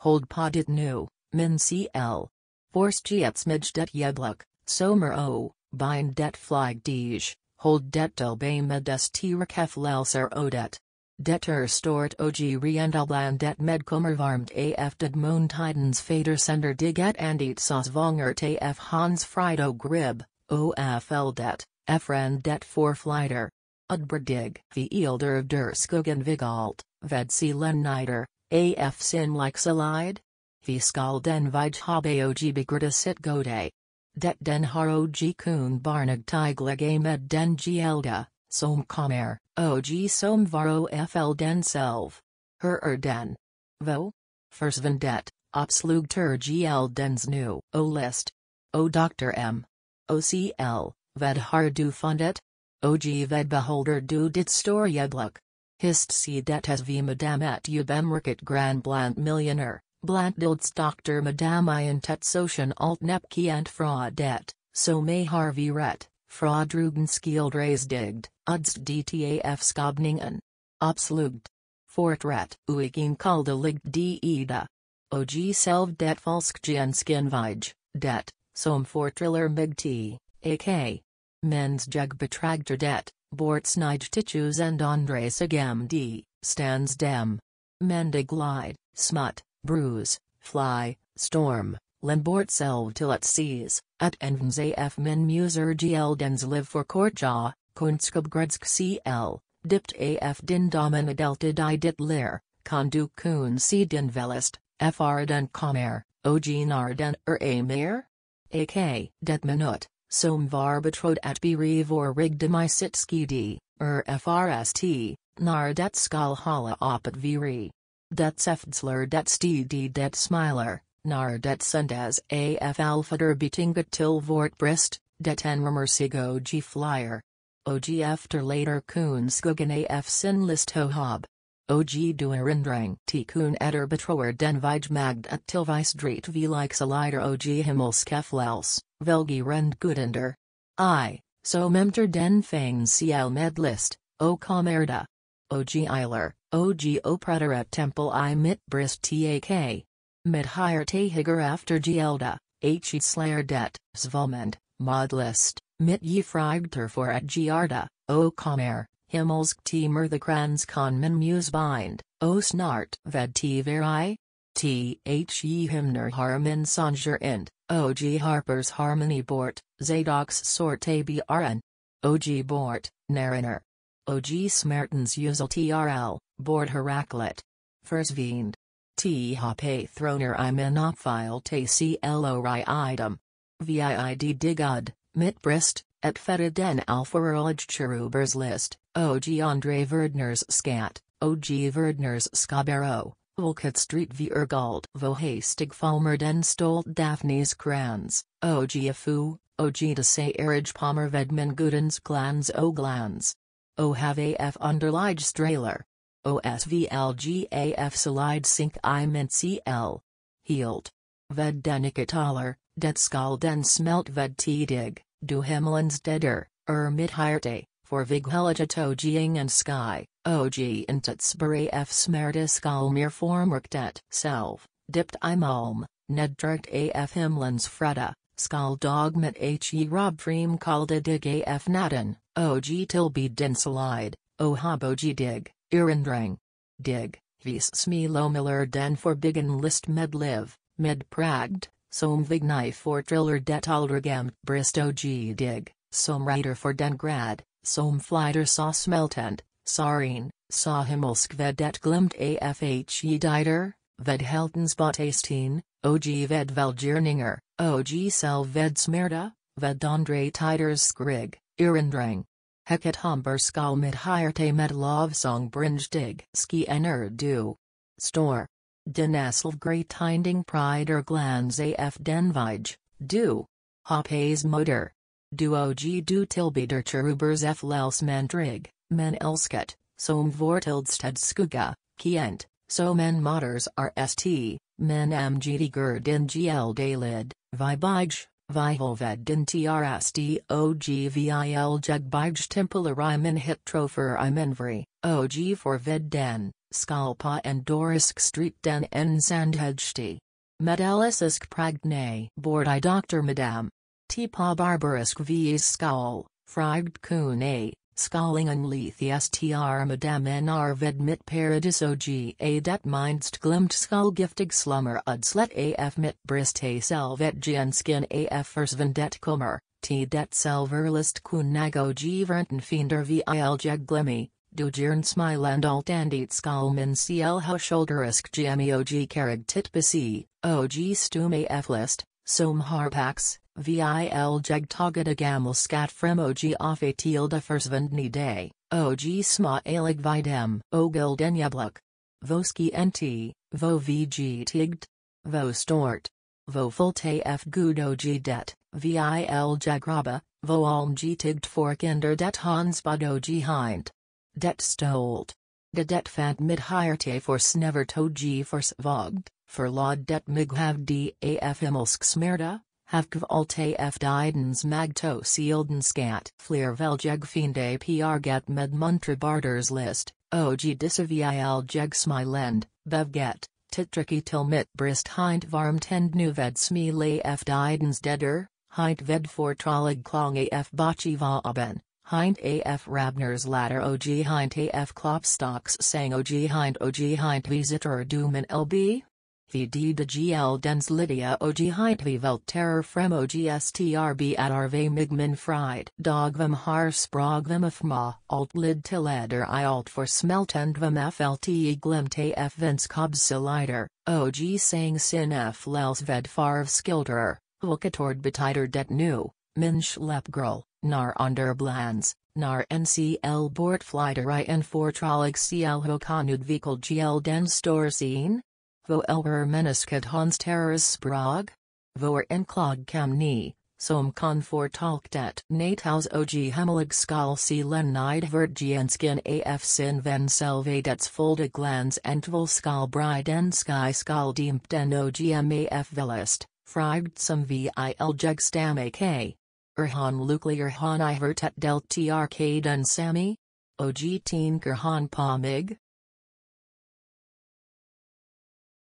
hold podet nu, min cl. Force jetsmidge det jegluk, somer o, bind det flag dij, hold det delbay medes o det. odet. Detter stort og reendabland det medkomer varmt af det mon tidens fader sender dig et andet sauce vongert af hans frido grib, ofl det, efren det for flider. Udbredig, the elder of der skogen vigalt, ved see nider, AF sin liksalide? Fiskal den og vijhabaogi sit gode. Det den har og kun barnig tiglege med den gielda, som kommer, og som varo fl den selv. Her er den. Vo? Forsvendet, opslug ter gl dens nu. O list. O Dr. M. OCL, ved har du fundet? OG ved beholder du dit store yegluk. Hist sie det as madame et ubemriket grand bland millionaire, bland dilds doctor madame i en tet sochen alt nepkiant fraudet, so may harvey ret, fraudrugen skield digd, udst dtaf skobningen. Opslugd. Fortret uiging kulda ligd ida. Og selv det falsk skinvige, det, som fortriller migti, a.k. Men's jag betragter det, Bortsnij Tichus and Andre Sagam D, stands dem. Mendiglide, smut, bruise, fly, storm, selv till at sees, at af min muser geldens live for Kortja, Kunskabgredsk cl, dipt af din domina delta di dit lir, kondu kun si din velist, frden comer, ogenarden er amir? Ak det minut, Somvarbitrod at Berevor Rigdemisitskidi, er frst, nar det skalhala opat viri. Det seftsler det std det smiler, nar det sundas af alfader betinga til vort brist, det enremersigo g flyer. OG efter later kun skogen af sin list hob. OG du i Tikun etter Betroer Den Vij Magd at Tilvisdreet V like Salider OG Himmelskeflels, Velge Rend Gudender. I, so Memter Den Fang CL Med List, O Komerda. OG Eiler, OG Oprater Temple I Mit Brist TAK. Mit Higher higger after Gielda, H Slayer Det, Svolmend, Mod List, Mit Ye Frigter for at Giarda, O kommer himmelsk timer the kranskånmen Musebind, o snart vad tiver veri. The hymner harmin sanger ind, og harpers harmony bort, zadox sorte brn. Og bort, nariner. Og smertens usel trl, bort heraklet. Forsvind. T hoppe a throner im inophile T c l o r i Item. V i i d digad mit mitbrist, et fetid den alfarolage cherubers list, OG Andre Verdner's Skat, OG Verdner's Skabero, Wolcott Street vir Gold vo Hastig Falmer den Stolt Daphne's Kranz, OG Afu, OG de se erige Palmer Vedman Gudens Glans O Glans. O have AF underlige Strahler. OSVLGAF Salide Sink I Mint CL. Healed. Ved den taller, Det Skal den Smelt Ved Tidig, Du Himmelens Deder, Er Mit Herte, for Vighelija Tojiang and Sky, OG in Tutsbury F. Smerdiskal mere formerk det self, dipt imom, neddirkt af himlens freda, skal dogmet he rob frem dig af natten, OG tilby dinsalide, o hobogi dig, irindring. Dig, vis smilomiller den forbigen list med live, med pragd, som vigni for triller det aldrigemt brist og dig, som writer for den grad, som flider sa smältent, sarin, sa himmelsk ved et Afh afhe dider, ved heltens botasteen, og ved velgjerninger, og selv ved smerda, ved andre tiders skrig, irandring. Heket humber skal med hierte med lovsong bringdig ski ener du. Store. Den great tinding prider er glans af den vige, du. Hopes motor duo G du tilbyder cherubers flels mandrig, men elsket, som vortildstedskugga, kient, so men moders rst men men amgd gerdin gl dalid, vibige, viholved din trstog vil jugbige tempolar men hitrofer imenvri, og for ved den, skalpa and dorisk street den en sandhedgti. Medalisk pragne. Board I Dr. Madame. Tipa barbarisk vs skal, frigd kun a, skalingen lethiestr madam nr vedmit paradiso ga det mindst glimt giftig slummer ud slet af mit brist a selvet jenskin af versven det kommer, t det selverlist kun nago gevrenten fiender vil jeglemi, do jern smiland alt and eat skull min cl hushoulderisk gmog karig tit besi, og stum a f list, som harpax, VIL jagtagadagamal skat fremoji af atilda forsvandni day, og sma alig videm og goldenjabluk. Voski nt, vo vg tigd. Vo stort. Vo fulte f og det, vil jagraba, vo almg tigd forkinder det hans bodoji hind. Det stolt. De det fat mid hierte for snever toji for svogd, for LAW det mig have dafimilsk smerda, Havkov Altaf Didens Magtos Eldenskat Fleervel pr Prget med Barters List, OG Jeg Smilend, Bevget, Titriki Tilmit Brist Hind Varm Tend Nuved Smile F Didens Deder, Hind Ved For Trolig Klong Af Bachi Aben. Hind AF Rabner's Ladder OG Hind AF Klopstocks Sang OG Hind OG Hind Visitor Doom and LB VD de GL dens Lydia og Heitvi velt terror frem og STRB at Arve Migman fried. Dogvem har sprogvem afma, alt lid til eder i alt for smeltendvem FLTE Glimte f vens kobsilider, og sang sin f ved farv skilter, vokatord betider det nu, min girl nar underblands, nar NCL bort i en fortralig CL hokanud Vikel GL den stor scene? Vo elver mennesket hans terrors sprog? er enklag kam ni, som kan fortolkt nate hals og hemmelig skal se vert vergiensken af sin ven selve dets folde glans entvel skal en sky skal dimpt en og af velest, fribd som vil jugstamak. Erhan luklier han vert at del trk den sami? Og teen gerhan mig.